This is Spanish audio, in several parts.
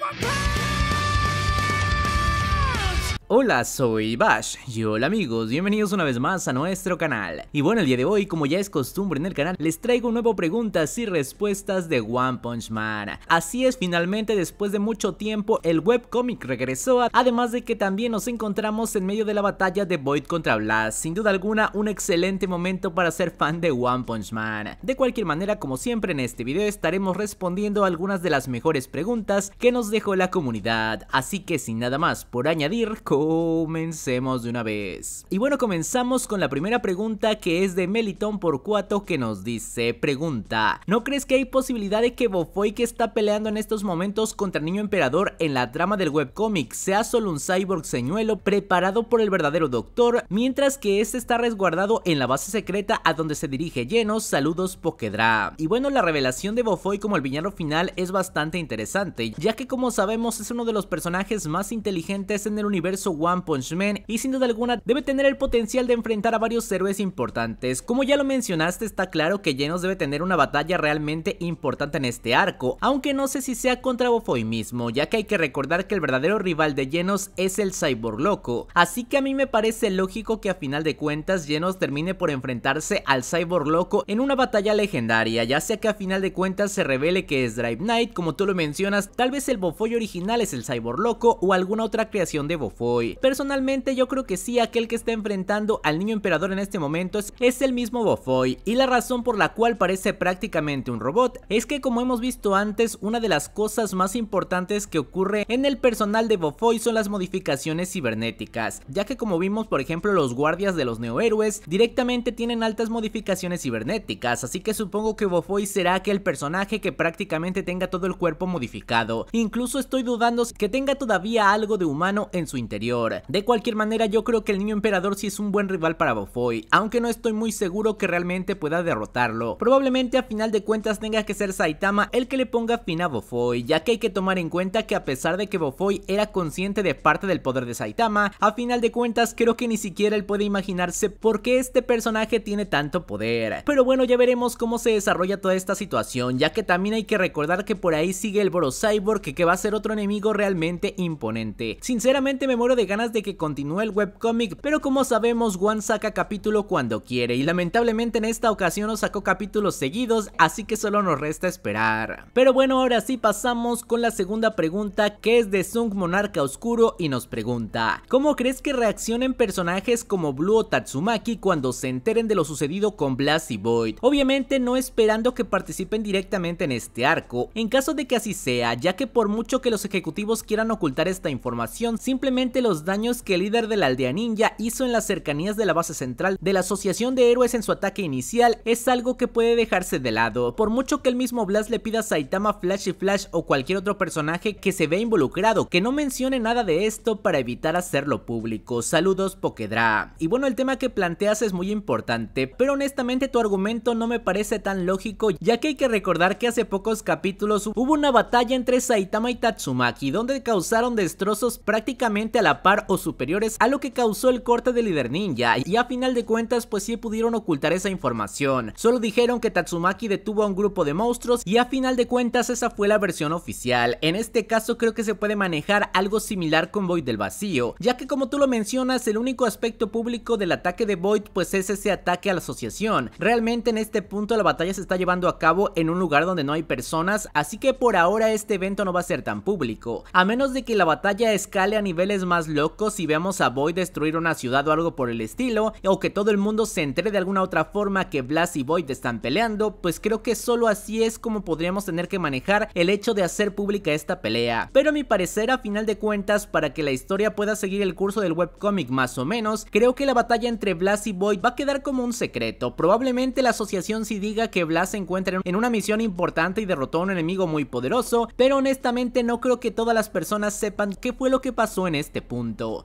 my power. Hola, soy Bash y hola amigos, bienvenidos una vez más a nuestro canal. Y bueno, el día de hoy, como ya es costumbre en el canal, les traigo un nuevo preguntas y respuestas de One Punch Man. Así es, finalmente después de mucho tiempo, el webcomic regresó, además de que también nos encontramos en medio de la batalla de Void contra Blast. Sin duda alguna, un excelente momento para ser fan de One Punch Man. De cualquier manera, como siempre en este video, estaremos respondiendo algunas de las mejores preguntas que nos dejó la comunidad. Así que sin nada más por añadir, Comencemos de una vez. Y bueno, comenzamos con la primera pregunta que es de por Cuato que nos dice, pregunta, ¿no crees que hay posibilidad de que Bofoy que está peleando en estos momentos contra el Niño Emperador en la trama del webcómic sea solo un cyborg señuelo preparado por el verdadero doctor, mientras que este está resguardado en la base secreta a donde se dirige llenos saludos Pokedra. Y bueno, la revelación de Bofoy como el villano final es bastante interesante, ya que como sabemos es uno de los personajes más inteligentes en el universo One Punch Man y sin duda alguna debe tener el potencial de enfrentar a varios héroes importantes. Como ya lo mencionaste está claro que Genos debe tener una batalla realmente importante en este arco, aunque no sé si sea contra Bofoy mismo, ya que hay que recordar que el verdadero rival de Genos es el Cyborg Loco, así que a mí me parece lógico que a final de cuentas Genos termine por enfrentarse al Cyborg Loco en una batalla legendaria, ya sea que a final de cuentas se revele que es Drive Knight, como tú lo mencionas, tal vez el Bofoy original es el Cyborg Loco o alguna otra creación de Bofoy. Personalmente yo creo que sí, aquel que está enfrentando al niño emperador en este momento es, el mismo Bofoy y la razón por la cual parece prácticamente un robot es que como hemos visto antes, una de las cosas más importantes que ocurre en el personal de Bofoy son las modificaciones cibernéticas, ya que como vimos por ejemplo los guardias de los neohéroes directamente tienen altas modificaciones cibernéticas, así que supongo que Bofoy será aquel personaje que prácticamente tenga todo el cuerpo modificado, incluso estoy dudando que tenga todavía algo de humano en su interior de cualquier manera, yo creo que el niño emperador sí es un buen rival para Bofoy, aunque no estoy muy seguro que realmente pueda derrotarlo. Probablemente a final de cuentas tenga que ser Saitama el que le ponga fin a Bofoy, ya que hay que tomar en cuenta que a pesar de que Bofoy era consciente de parte del poder de Saitama, a final de cuentas creo que ni siquiera él puede imaginarse por qué este personaje tiene tanto poder. Pero bueno, ya veremos cómo se desarrolla toda esta situación, ya que también hay que recordar que por ahí sigue el Boro Cyborg, que va a ser otro enemigo realmente imponente. Sinceramente me muero de ganas de que continúe el webcomic, pero como sabemos, One saca capítulo cuando quiere y lamentablemente en esta ocasión no sacó capítulos seguidos, así que solo nos resta esperar. Pero bueno, ahora sí pasamos con la segunda pregunta que es de Sung Monarca Oscuro y nos pregunta, ¿cómo crees que reaccionen personajes como Blue o Tatsumaki cuando se enteren de lo sucedido con Blast y Void? Obviamente no esperando que participen directamente en este arco, en caso de que así sea, ya que por mucho que los ejecutivos quieran ocultar esta información, simplemente los daños que el líder de la aldea ninja hizo en las cercanías de la base central de la asociación de héroes en su ataque inicial es algo que puede dejarse de lado, por mucho que el mismo Blast le pida a Saitama, Flash y Flash o cualquier otro personaje que se vea involucrado, que no mencione nada de esto para evitar hacerlo público. Saludos Pokedra. Y bueno, el tema que planteas es muy importante, pero honestamente tu argumento no me parece tan lógico, ya que hay que recordar que hace pocos capítulos hubo una batalla entre Saitama y Tatsumaki, donde causaron destrozos prácticamente a la par o superiores a lo que causó el corte de líder ninja y a final de cuentas pues sí pudieron ocultar esa información, solo dijeron que Tatsumaki detuvo a un grupo de monstruos y a final de cuentas esa fue la versión oficial, en este caso creo que se puede manejar algo similar con Void del vacío, ya que como tú lo mencionas el único aspecto público del ataque de Void pues es ese ataque a la asociación, realmente en este punto la batalla se está llevando a cabo en un lugar donde no hay personas, así que por ahora este evento no va a ser tan público, a menos de que la batalla escale a niveles más locos si vemos a Boy destruir una ciudad o algo por el estilo, o que todo el mundo se entre de alguna otra forma que Blas y Void están peleando, pues creo que solo así es como podríamos tener que manejar el hecho de hacer pública esta pelea. Pero a mi parecer, a final de cuentas, para que la historia pueda seguir el curso del webcomic más o menos, creo que la batalla entre Blas y Void va a quedar como un secreto. Probablemente la asociación si diga que Blas se encuentra en una misión importante y derrotó a un enemigo muy poderoso, pero honestamente no creo que todas las personas sepan qué fue lo que pasó en este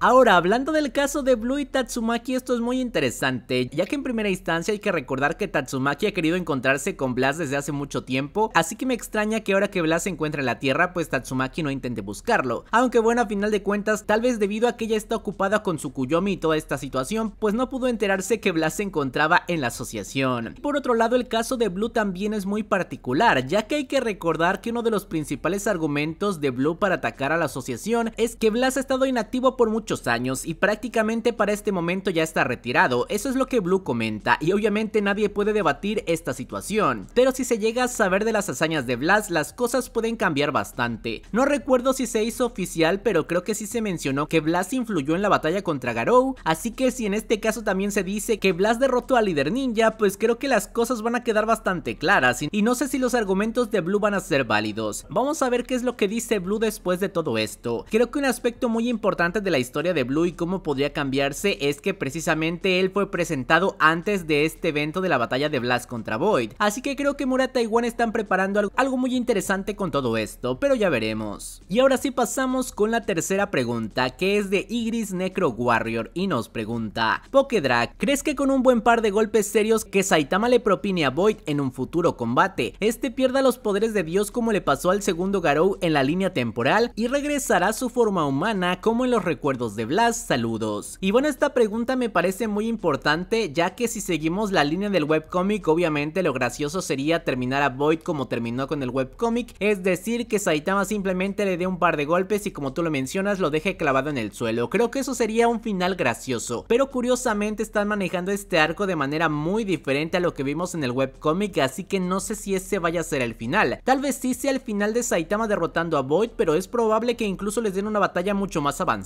Ahora, hablando del caso de Blue y Tatsumaki, esto es muy interesante, ya que en primera instancia hay que recordar que Tatsumaki ha querido encontrarse con Blas desde hace mucho tiempo, así que me extraña que ahora que Blas se encuentra en la Tierra, pues Tatsumaki no intente buscarlo. Aunque bueno, a final de cuentas, tal vez debido a que ella está ocupada con su Kuyomi y toda esta situación, pues no pudo enterarse que Blas se encontraba en la asociación. Por otro lado, el caso de Blue también es muy particular, ya que hay que recordar que uno de los principales argumentos de Blue para atacar a la asociación es que Blas ha estado inactivo por muchos años y prácticamente para este momento ya está retirado, eso es lo que Blue comenta y obviamente nadie puede debatir esta situación, pero si se llega a saber de las hazañas de Blas, las cosas pueden cambiar bastante. No recuerdo si se hizo oficial, pero creo que sí se mencionó que Blas influyó en la batalla contra Garou, así que si en este caso también se dice que Blas derrotó al líder ninja, pues creo que las cosas van a quedar bastante claras y no sé si los argumentos de Blue van a ser válidos. Vamos a ver qué es lo que dice Blue después de todo esto. Creo que un aspecto muy importante de la historia de Blue y cómo podría cambiarse es que precisamente él fue presentado antes de este evento de la batalla de Blast contra Void, así que creo que Murata y Wan están preparando algo muy interesante con todo esto, pero ya veremos. Y ahora sí pasamos con la tercera pregunta, que es de Igris Necro Warrior y nos pregunta, Pokedrag, ¿crees que con un buen par de golpes serios que Saitama le propine a Void en un futuro combate, este pierda los poderes de Dios como le pasó al segundo Garou en la línea temporal y regresará a su forma humana como en los recuerdos de Blas, saludos. Y bueno, esta pregunta me parece muy importante, ya que si seguimos la línea del webcomic, obviamente lo gracioso sería terminar a Void como terminó con el webcomic, es decir, que Saitama simplemente le dé un par de golpes y como tú lo mencionas, lo deje clavado en el suelo. Creo que eso sería un final gracioso, pero curiosamente están manejando este arco de manera muy diferente a lo que vimos en el webcomic, así que no sé si ese vaya a ser el final. Tal vez sí sea el final de Saitama derrotando a Void, pero es probable que incluso les den una batalla mucho más avanzada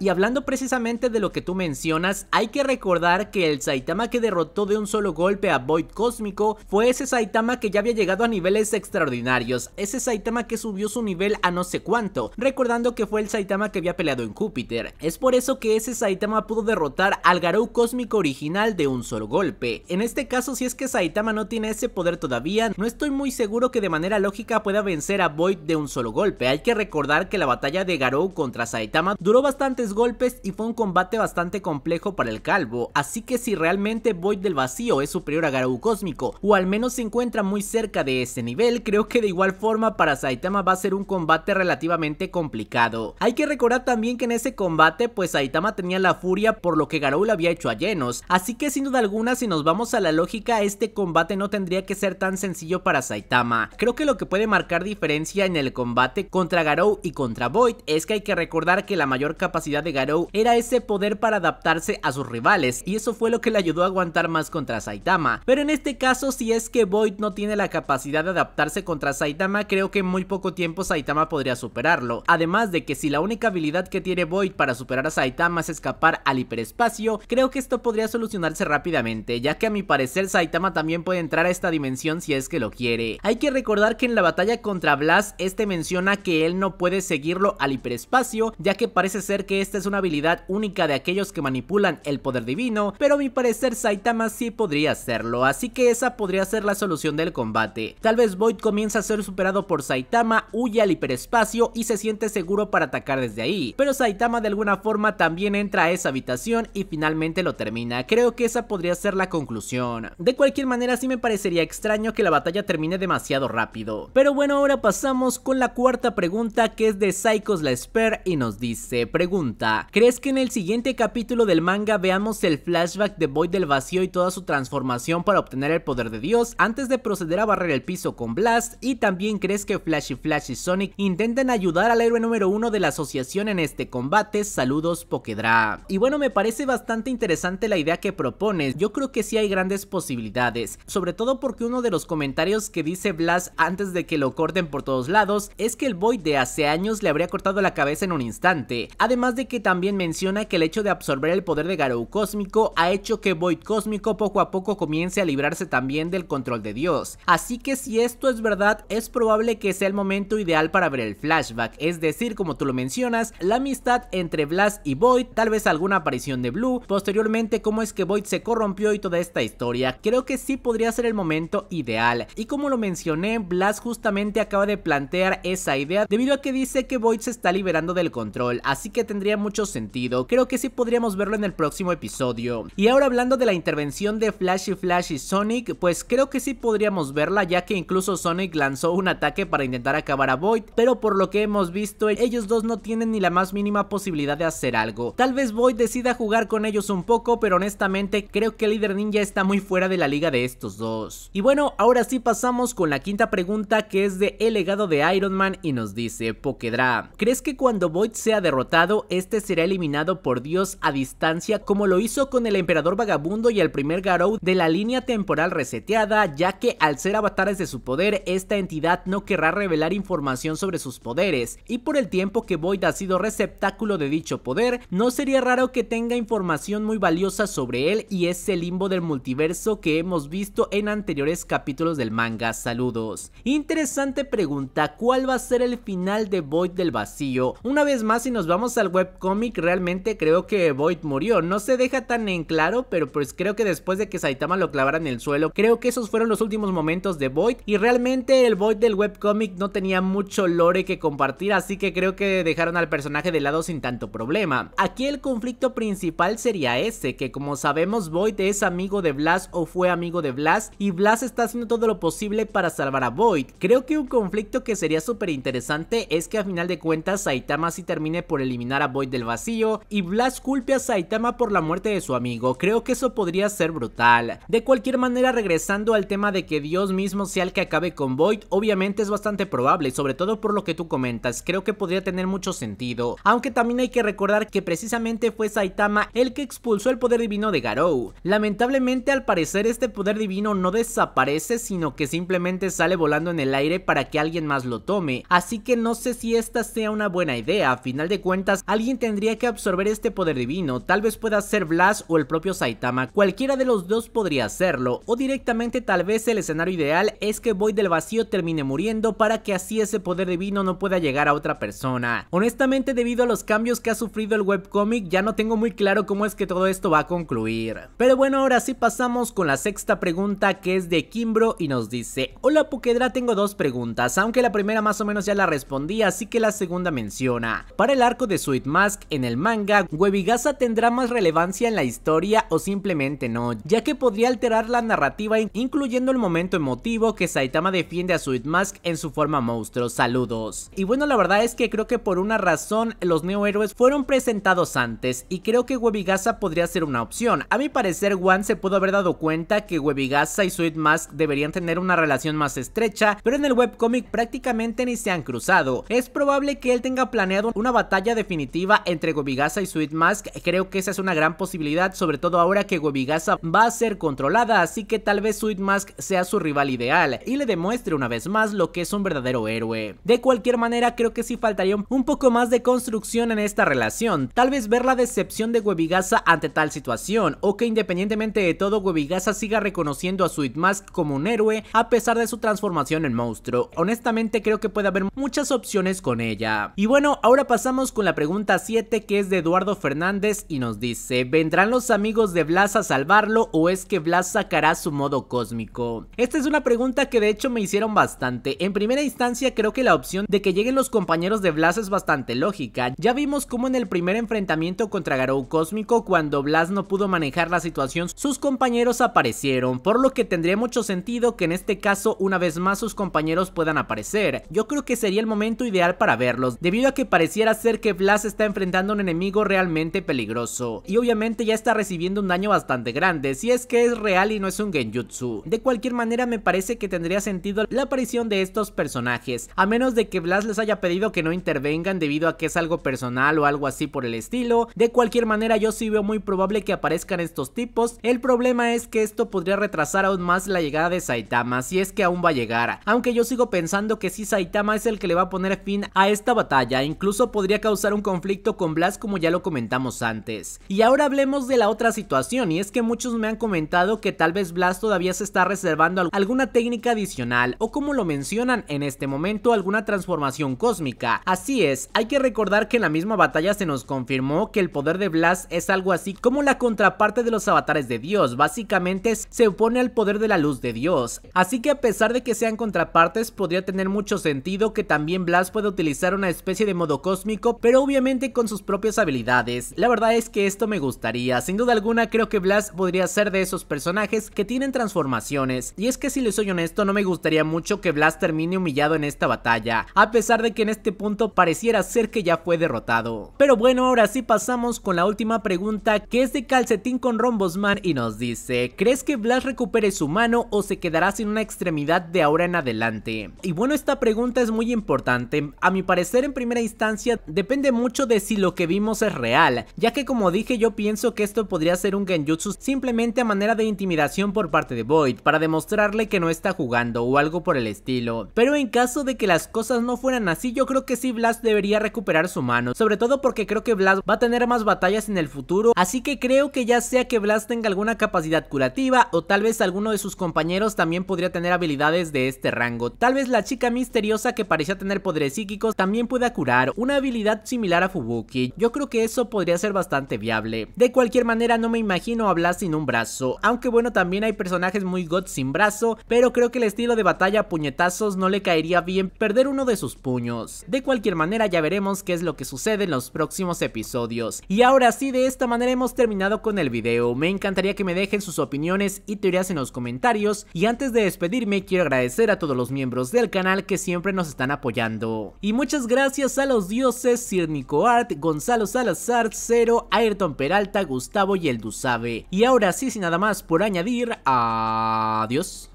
y hablando precisamente de lo que tú mencionas, hay que recordar que el Saitama que derrotó de un solo golpe a Void Cósmico fue ese Saitama que ya había llegado a niveles extraordinarios, ese Saitama que subió su nivel a no sé cuánto, recordando que fue el Saitama que había peleado en Júpiter. Es por eso que ese Saitama pudo derrotar al Garou Cósmico original de un solo golpe. En este caso, si es que Saitama no tiene ese poder todavía, no estoy muy seguro que de manera lógica pueda vencer a Void de un solo golpe. Hay que recordar que la batalla de Garou contra Saitama Duró bastantes golpes y fue un combate bastante complejo para el calvo, así que si realmente Void del Vacío es superior a Garou Cósmico, o al menos se encuentra muy cerca de ese nivel, creo que de igual forma para Saitama va a ser un combate relativamente complicado. Hay que recordar también que en ese combate pues Saitama tenía la furia por lo que Garou le había hecho a llenos, así que sin duda alguna si nos vamos a la lógica este combate no tendría que ser tan sencillo para Saitama. Creo que lo que puede marcar diferencia en el combate contra Garou y contra Void es que hay que recordar que la mayoría mayor capacidad de Garou era ese poder para adaptarse a sus rivales, y eso fue lo que le ayudó a aguantar más contra Saitama. Pero en este caso, si es que Void no tiene la capacidad de adaptarse contra Saitama, creo que en muy poco tiempo Saitama podría superarlo. Además de que si la única habilidad que tiene Void para superar a Saitama es escapar al hiperespacio, creo que esto podría solucionarse rápidamente, ya que a mi parecer Saitama también puede entrar a esta dimensión si es que lo quiere. Hay que recordar que en la batalla contra Blast, este menciona que él no puede seguirlo al hiperespacio, ya que para parece ser que esta es una habilidad única de aquellos que manipulan el poder divino, pero a mi parecer Saitama sí podría hacerlo, así que esa podría ser la solución del combate. Tal vez Void comienza a ser superado por Saitama, huye al hiperespacio y se siente seguro para atacar desde ahí, pero Saitama de alguna forma también entra a esa habitación y finalmente lo termina, creo que esa podría ser la conclusión. De cualquier manera sí me parecería extraño que la batalla termine demasiado rápido. Pero bueno, ahora pasamos con la cuarta pregunta que es de Psychos la Esper y nos dice este, pregunta, ¿crees que en el siguiente capítulo del manga veamos el flashback de Void del vacío y toda su transformación para obtener el poder de Dios antes de proceder a barrer el piso con Blast? ¿Y también crees que Flash y Flash y Sonic intenten ayudar al héroe número uno de la asociación en este combate? Saludos Pokedra. Y bueno, me parece bastante interesante la idea que propones, yo creo que sí hay grandes posibilidades, sobre todo porque uno de los comentarios que dice Blast antes de que lo corten por todos lados es que el Void de hace años le habría cortado la cabeza en un instante, además de que también menciona que el hecho de absorber el poder de Garou Cósmico ha hecho que Void Cósmico poco a poco comience a librarse también del control de Dios. Así que si esto es verdad, es probable que sea el momento ideal para ver el flashback, es decir, como tú lo mencionas, la amistad entre Blast y Void, tal vez alguna aparición de Blue, posteriormente cómo es que Void se corrompió y toda esta historia, creo que sí podría ser el momento ideal. Y como lo mencioné, Blast justamente acaba de plantear esa idea debido a que dice que Void se está liberando del control, así que tendría mucho sentido. Creo que sí podríamos verlo en el próximo episodio. Y ahora hablando de la intervención de Flash y Flash y Sonic, pues creo que sí podríamos verla ya que incluso Sonic lanzó un ataque para intentar acabar a Void, pero por lo que hemos visto ellos dos no tienen ni la más mínima posibilidad de hacer algo. Tal vez Void decida jugar con ellos un poco, pero honestamente creo que el líder ninja está muy fuera de la liga de estos dos. Y bueno, ahora sí pasamos con la quinta pregunta que es de El legado de Iron Man y nos dice, Pokedra, ¿crees que cuando Void sea derrotado este será eliminado por Dios a distancia como lo hizo con el Emperador Vagabundo y el primer Garou de la línea temporal reseteada, ya que al ser avatares de su poder, esta entidad no querrá revelar información sobre sus poderes, y por el tiempo que Void ha sido receptáculo de dicho poder, no sería raro que tenga información muy valiosa sobre él y ese limbo del multiverso que hemos visto en anteriores capítulos del manga. Saludos. Interesante pregunta, ¿cuál va a ser el final de Void del vacío? Una vez más si nos va vamos al webcomic, realmente creo que Void murió. No se deja tan en claro, pero pues creo que después de que Saitama lo clavara en el suelo, creo que esos fueron los últimos momentos de Void. Y realmente el Void del webcomic no tenía mucho lore que compartir, así que creo que dejaron al personaje de lado sin tanto problema. Aquí el conflicto principal sería ese, que como sabemos Void es amigo de Blas o fue amigo de Blas, y Blas está haciendo todo lo posible para salvar a Void. Creo que un conflicto que sería súper interesante es que a final de cuentas Saitama si termine por eliminar a Void del vacío y Blast culpe a Saitama por la muerte de su amigo, creo que eso podría ser brutal. De cualquier manera regresando al tema de que Dios mismo sea el que acabe con Void, obviamente es bastante probable, sobre todo por lo que tú comentas, creo que podría tener mucho sentido. Aunque también hay que recordar que precisamente fue Saitama el que expulsó el poder divino de Garou. Lamentablemente al parecer este poder divino no desaparece sino que simplemente sale volando en el aire para que alguien más lo tome, así que no sé si esta sea una buena idea, a final de cuentas alguien tendría que absorber este poder divino, tal vez pueda ser Blast o el propio Saitama, cualquiera de los dos podría hacerlo, o directamente tal vez el escenario ideal es que Void del vacío termine muriendo para que así ese poder divino no pueda llegar a otra persona. Honestamente debido a los cambios que ha sufrido el webcomic ya no tengo muy claro cómo es que todo esto va a concluir. Pero bueno ahora sí pasamos con la sexta pregunta que es de Kimbro y nos dice Hola Puquedra, tengo dos preguntas, aunque la primera más o menos ya la respondí así que la segunda menciona. Para el arco de Sweet Mask en el manga, Webigasa tendrá más relevancia en la historia o simplemente no, ya que podría alterar la narrativa incluyendo el momento emotivo que Saitama defiende a Sweet Mask en su forma monstruo. Saludos. Y bueno, la verdad es que creo que por una razón los neohéroes fueron presentados antes y creo que Webigasa podría ser una opción. A mi parecer, One se pudo haber dado cuenta que Webigasa y Sweet Mask deberían tener una relación más estrecha, pero en el webcomic prácticamente ni se han cruzado. Es probable que él tenga planeado una batalla definitiva entre Gobigasa y Sweet Mask, creo que esa es una gran posibilidad, sobre todo ahora que Gobigasa va a ser controlada, así que tal vez Sweet Mask sea su rival ideal y le demuestre una vez más lo que es un verdadero héroe. De cualquier manera, creo que sí faltaría un poco más de construcción en esta relación, tal vez ver la decepción de Gobigasa ante tal situación, o que independientemente de todo, Gobigasa siga reconociendo a Sweet Mask como un héroe a pesar de su transformación en monstruo. Honestamente creo que puede haber muchas opciones con ella. Y bueno, ahora pasamos con la pregunta 7 que es de Eduardo Fernández y nos dice, ¿vendrán los amigos de Blas a salvarlo o es que Blas sacará su modo cósmico? Esta es una pregunta que de hecho me hicieron bastante. En primera instancia creo que la opción de que lleguen los compañeros de Blas es bastante lógica. Ya vimos cómo en el primer enfrentamiento contra Garou Cósmico cuando Blas no pudo manejar la situación sus compañeros aparecieron, por lo que tendría mucho sentido que en este caso una vez más sus compañeros puedan aparecer. Yo creo que sería el momento ideal para verlos, debido a que pareciera ser que que Blas está enfrentando a un enemigo realmente peligroso, y obviamente ya está recibiendo un daño bastante grande, si es que es real y no es un genjutsu. De cualquier manera me parece que tendría sentido la aparición de estos personajes, a menos de que Blas les haya pedido que no intervengan debido a que es algo personal o algo así por el estilo, de cualquier manera yo sí veo muy probable que aparezcan estos tipos, el problema es que esto podría retrasar aún más la llegada de Saitama, si es que aún va a llegar, aunque yo sigo pensando que si Saitama es el que le va a poner fin a esta batalla, incluso podría causar Usar un conflicto con Blas como ya lo comentamos antes. Y ahora hablemos de la otra situación y es que muchos me han comentado que tal vez Blas todavía se está reservando alguna técnica adicional o como lo mencionan en este momento alguna transformación cósmica. Así es, hay que recordar que en la misma batalla se nos confirmó que el poder de Blas es algo así como la contraparte de los avatares de Dios, básicamente se opone al poder de la luz de Dios. Así que a pesar de que sean contrapartes podría tener mucho sentido que también Blas pueda utilizar una especie de modo cósmico pero obviamente con sus propias habilidades. La verdad es que esto me gustaría, sin duda alguna creo que Blas podría ser de esos personajes que tienen transformaciones, y es que si les soy honesto no me gustaría mucho que Blas termine humillado en esta batalla, a pesar de que en este punto pareciera ser que ya fue derrotado. Pero bueno, ahora sí pasamos con la última pregunta que es de Calcetín con Rombosman y nos dice, ¿crees que Blas recupere su mano o se quedará sin una extremidad de ahora en adelante? Y bueno, esta pregunta es muy importante, a mi parecer en primera instancia depende mucho de si lo que vimos es real, ya que como dije yo pienso que esto podría ser un genjutsu simplemente a manera de intimidación por parte de Void, para demostrarle que no está jugando o algo por el estilo. Pero en caso de que las cosas no fueran así, yo creo que sí Blast debería recuperar su mano, sobre todo porque creo que Blast va a tener más batallas en el futuro, así que creo que ya sea que Blast tenga alguna capacidad curativa o tal vez alguno de sus compañeros también podría tener habilidades de este rango. Tal vez la chica misteriosa que parecía tener poderes psíquicos también pueda curar, una habilidad similar a Fubuki. Yo creo que eso podría ser bastante viable. De cualquier manera no me imagino hablar sin un brazo, aunque bueno también hay personajes muy god sin brazo, pero creo que el estilo de batalla puñetazos no le caería bien perder uno de sus puños. De cualquier manera ya veremos qué es lo que sucede en los próximos episodios. Y ahora sí de esta manera hemos terminado con el video, me encantaría que me dejen sus opiniones y teorías en los comentarios y antes de despedirme quiero agradecer a todos los miembros del canal que siempre nos están apoyando. Y muchas gracias a los dioses Sir Art, Gonzalo Salazar, Cero, Ayrton Peralta, Gustavo y el Dusabe. Y ahora sí, sin nada más por añadir, adiós.